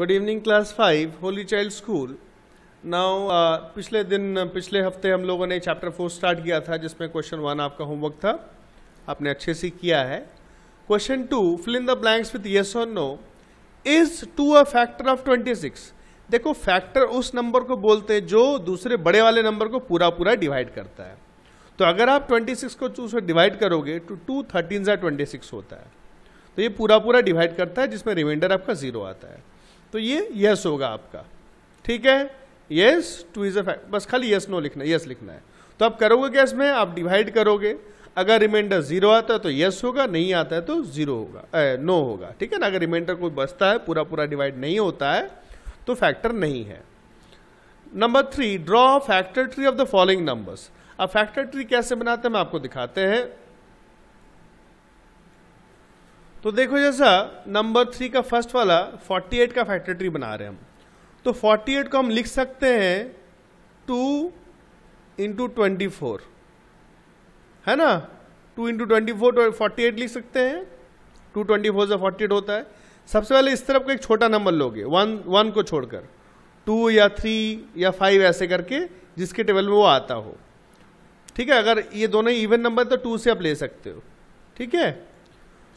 good evening class five Holy Child school now पिछले दिन पिछले हफ्ते हम लोगों ने चैप्टर फोर स्टार्ट किया था जिसमें क्वेश्चन वन आपका होमवर्क था आपने अच्छे से किया है question two fill in the blanks with yes और no is two a factor of twenty six देखो फैक्टर उस नंबर को बोलते हैं जो दूसरे बड़े वाले नंबर को पूरा पूरा डिवाइड करता है तो अगर आप 26 को टू से डिवाइड करोगे तो टू थर्टीन सा ट्वेंटी होता है तो ये पूरा पूरा डिवाइड करता है जिसमें रिमाइंडर आपका जीरो आता है तो ये यस होगा आपका ठीक है yes two is a fact बस खाली यस नो लिखना यस लिखना है तो आप करोगे क्या इसमें आप डिवाइड करोगे अगर रिमाइंडर जीरो आता है तो यस होगा नहीं आता है तो जीरो होगा ए, नो होगा ठीक है ना अगर रिमाइंडर कोई बचता है पूरा पूरा डिवाइड नहीं होता है तो फैक्टर नहीं है number three draw factor tree of the following numbers अब फैक्टर ट्री कैसे बनाते हैं मैं आपको दिखाते हैं तो देखो जैसा नंबर थ्री का फर्स्ट वाला 48 का फैक्टर ट्री बना रहे हैं हम तो 48 को हम लिख सकते हैं टू इंटू ट्वेंटी फोर है ना two into twenty four forty eight लिख सकते हैं टू ट्वेंटी फोर से फोर्टी एट होता है सबसे पहले इस तरफ का एक छोटा नंबर लोगे वन वन को छोड़कर टू या थ्री या फाइव ऐसे करके जिसके टेबल में वो आता हो ठीक है अगर ये दोनों इवन नंबर तो टू से आप ले सकते हो ठीक है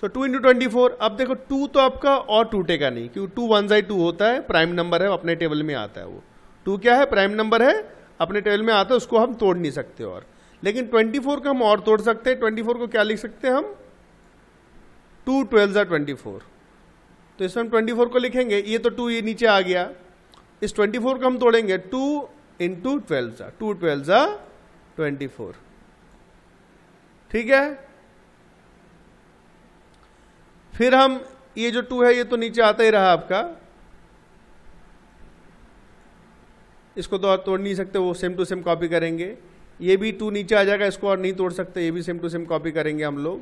so two into twenty four अब देखो टू तो आपका और टूटेगा नहीं क्योंकि टू वन जाई टू होता है प्राइम नंबर है अपने टेबल में आता है वो टू क्या है प्राइम नंबर है अपने टेबल में आता है उसको हम तोड़ नहीं सकते और लेकिन ट्वेंटी फोर को हम और तोड़ सकते हैं ट्वेंटी फोर को क्या लिख सकते हैं हम टू ट्वेल्व जै ट्वेंटी फोर तो इसमें हम ट्वेंटी फोर को लिखेंगे ये तो टू ये नीचे आ गया इस ट्वेंटी फोर को हम तोड़ेंगे टू इंटू ट्वेल्व ज़ा टू ट्वेल्व ज़ा ट्वेंटी ठीक है फिर हम ये जो टू है ये तो नीचे आता ही रहा आपका इसको तो तोड़ नहीं सकते वो सेम टू सेम कॉपी करेंगे ये भी टू नीचे आ जाएगा इसको और नहीं तोड़ सकते ये भी सेम टू सेम कॉपी करेंगे हम लोग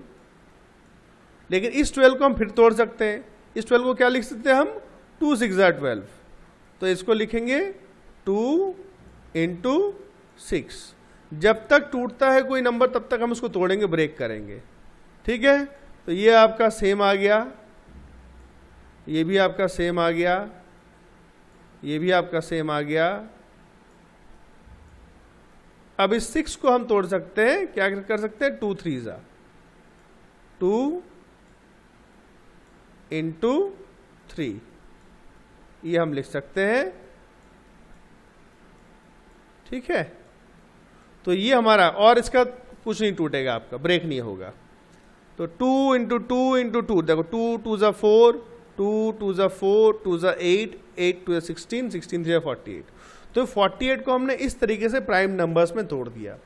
लेकिन इस ट्वेल्व को हम फिर तोड़ सकते हैं इस ट्वेल्व को क्या लिख सकते हैं हम टू सिक्स आर ट्वेल्व तो इसको लिखेंगे टू इंटू सिक्स जब तक टूटता है कोई नंबर तब तक हम उसको तोड़ेंगे ब्रेक करेंगे ठीक है तो ये आपका सेम आ गया ये भी आपका सेम आ गया ये भी आपका सेम आ गया अब इस सिक्स को हम तोड़ सकते हैं क्या कर सकते हैं टू थ्री ज़ा टू इंटू थ्री ये हम लिख सकते हैं ठीक है तो ये हमारा और इसका कुछ नहीं टूटेगा आपका ब्रेक नहीं होगा तो two into two into two देखो टू टू ज़ा फोर टू टू ज़ा फोर टू ज eight eight two sixteen sixteen three forty eight तो एट को हमने इस तरीके से प्राइम नंबर्स में तोड़ दिया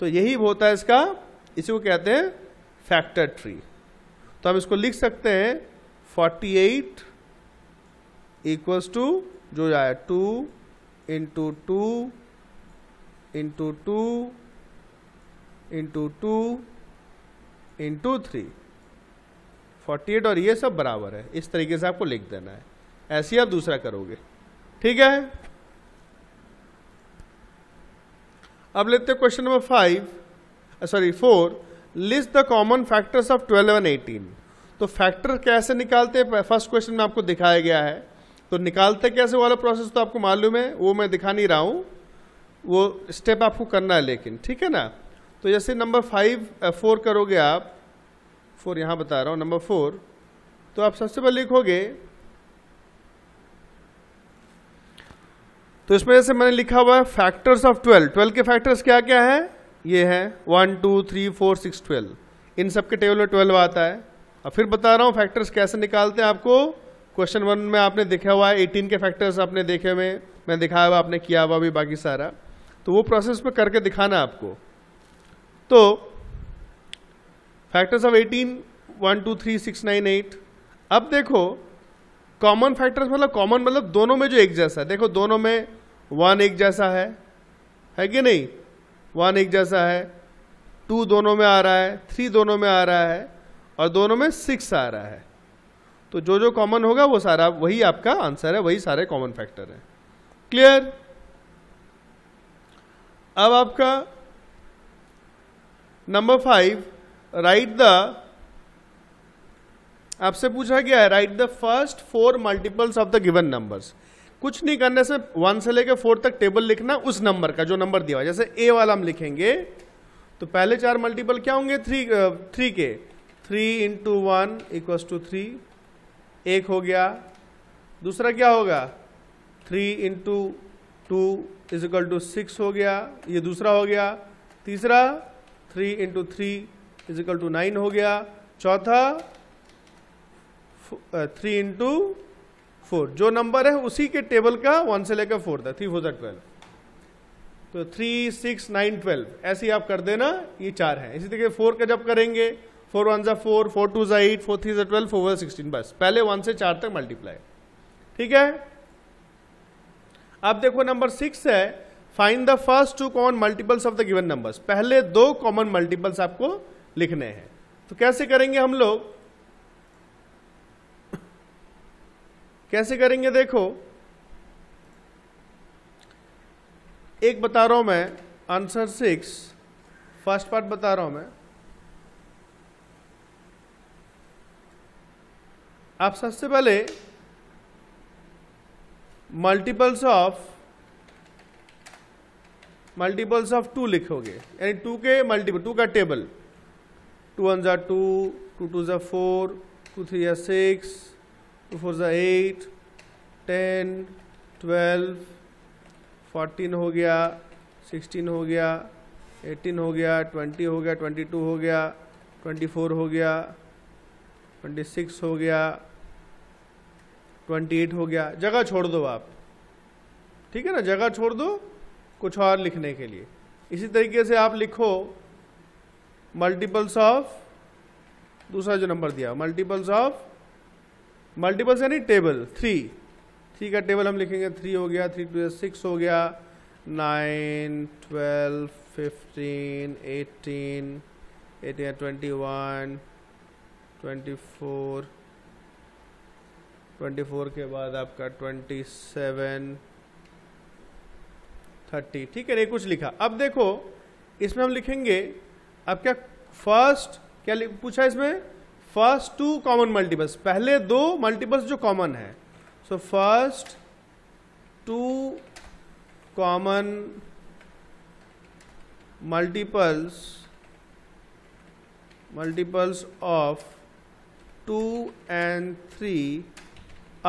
तो यही होता है इसका इसी को कहते हैं फैक्टर ट्री तो हम इसको लिख सकते हैं फोर्टी एट इक्वल्स टू जो आया two into two into two into two into three forty eight और ये सब बराबर है इस तरीके से आपको लिख देना है ऐसे आप दूसरा करोगे ठीक है अब लेते हैं question number five sorry four list the common factors of twelve and eighteen तो फैक्टर कैसे निकालते हैं फर्स्ट क्वेश्चन में आपको दिखाया गया है तो निकालते कैसे वाला प्रोसेस तो आपको मालूम है वो मैं दिखा नहीं रहा हूँ वो स्टेप आपको करना है लेकिन ठीक है ना तो जैसे नंबर फाइव फोर करोगे आप फोर यहाँ बता रहा हूँ नंबर फोर तो आप सबसे पहले लिखोगे तो इसमें जैसे मैंने लिखा हुआ है फैक्टर्स ऑफ ट्वेल्व ट्वेल्व के फैक्टर्स क्या क्या है ये है one two three four six twelve इन सब के टेबल में ट्वेल्व आता है और फिर बता रहा हूँ फैक्टर्स कैसे निकालते हैं आपको क्वेश्चन वन में आपने देखा हुआ है एटीन के फैक्टर्स आपने देखे हुए मैं दिखाया हुआ आपने किया हुआ भी बाकी सारा तो वो प्रोसेस में करके दिखाना आपको तो factors of 18 one two three six nine eight अब देखो कॉमन फैक्टर्स मतलब कॉमन मतलब दोनों में जो एक जैसा है देखो दोनों में वन एक जैसा है है कि नहीं वन एक जैसा है टू दोनों में आ रहा है थ्री दोनों में आ रहा है और दोनों में सिक्स आ रहा है तो जो जो कॉमन होगा वो सारा वही आपका आंसर है वही सारे कॉमन फैक्टर हैं क्लियर अब आपका नंबर फाइव राइट द आपसे पूछा गया है write the first four multiples of the given numbers कुछ नहीं करने से वन से लेकर फोर तक टेबल लिखना उस नंबर का जो नंबर दिया हुआ जैसे ए वाला हम लिखेंगे तो पहले चार मल्टीपल क्या होंगे थ्री थ्री के three into one equals to three एक हो गया दूसरा क्या होगा three into two equal to six हो गया ये दूसरा हो गया तीसरा three into three equal to nine हो गया चौथा थ्री इंटू फोर जो नंबर है उसी के टेबल का वन से लेकर फोर था थ्री फोर ट्वेल्व तो थ्री सिक्स नाइन ट्वेल्व ऐसे ही आप कर देना ये चार है इसी तरीके फोर का जब करेंगे फोर वन ज़ा फोर फोर टू ज़ा एट फोर थ्री ज़ा ट्वेल्व फोर वन सिक्सटीन बस पहले वन से चार तक मल्टीप्लाई ठीक है अब देखो नंबर सिक्स है find the first two common multiples of the given numbers पहले दो कॉमन मल्टीपल्स आपको लिखने हैं तो कैसे करेंगे हम लोग कैसे करेंगे देखो एक बता रहा हूं मैं आंसर सिक्स फर्स्ट पार्ट बता रहा हूं मैं आप सबसे पहले multiples of multiples of two लिखोगे यानी टू के मल्टीपल टू का टेबल टू वन ज़ा टू टू टू जो फोर टू थ्री या सिक्स टू फोर ज़ा एट टेन ट्वेल्व फोर्टीन हो गया सिक्सटीन हो गया एटीन हो गया ट्वेंटी हो गया ट्वेंटी टू हो गया ट्वेंटी फोर हो गया ट्वेंटी सिक्स हो गया ट्वेंटी एट हो गया जगह छोड़ दो आप ठीक है ना जगह छोड़ दो कुछ और लिखने के लिए इसी तरीके से आप लिखो मल्टीपल्स ऑफ दूसरा जो नंबर दिया मल्टीपल्स ऑफ मल्टीपल्स यानी टेबल थ्री थ्री का टेबल हम लिखेंगे थ्री हो गया थ्री टू सिक्स हो गया nine twelve fifteen eighteen eighteen twenty one twenty four twenty four के बाद आपका ट्वेंटी सेवन थर्टी ठीक है नहीं कुछ लिखा अब देखो इसमें हम लिखेंगे अब क्या फर्स्ट क्या पूछा इसमें फर्स्ट टू कॉमन मल्टीपल्स पहले दो मल्टीपल्स जो कॉमन है so first two common multiples multiples of two and three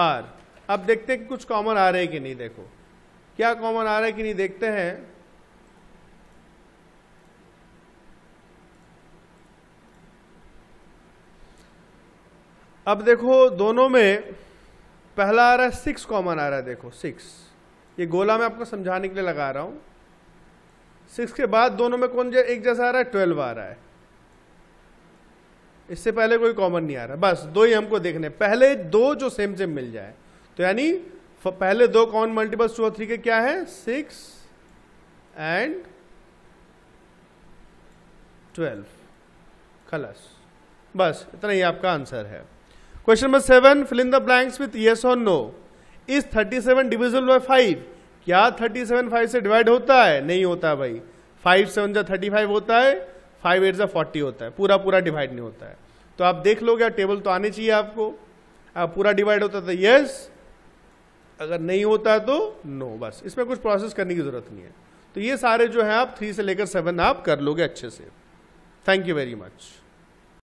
are अब देखते हैं कि कुछ कॉमन आ रहे हैं कि नहीं देखो क्या कॉमन आ रहा है कि नहीं देखते हैं अब देखो दोनों में पहला आ रहा है सिक्स कॉमन आ रहा है देखो सिक्स ये गोला मैं आपको समझाने के लिए लगा रहा हूं सिक्स के बाद दोनों में कौन एक जैसा आ रहा है ट्वेल्व आ रहा है इससे पहले कोई कॉमन नहीं आ रहा बस दो ही हमको देखने पहले दो जो सेम सेम मिल जाए तो यानी पहले दो कॉमन मल्टीपल्स टू और थ्री के क्या है सिक्स एंड ट्वेल्व खलस बस इतना ही आपका आंसर है question number seven fill in the blanks with yes और no is thirty seven divisible by five क्या थर्टी सेवन फाइव से डिवाइड होता है नहीं होता है भाई फाइव सेवन जो थर्टी फाइव होता है फाइव एट जो फोर्टी होता है पूरा पूरा डिवाइड नहीं होता है तो आप देख लोगे टेबल तो आने चाहिए आपको आप पूरा डिवाइड होता था येस यस अगर नहीं होता तो नो बस इसमें कुछ प्रोसेस करने की ज़रूरत नहीं है तो ये सारे जो है आप थ्री से लेकर सेवन आप कर लोगे अच्छे से थैंक यू वेरी मच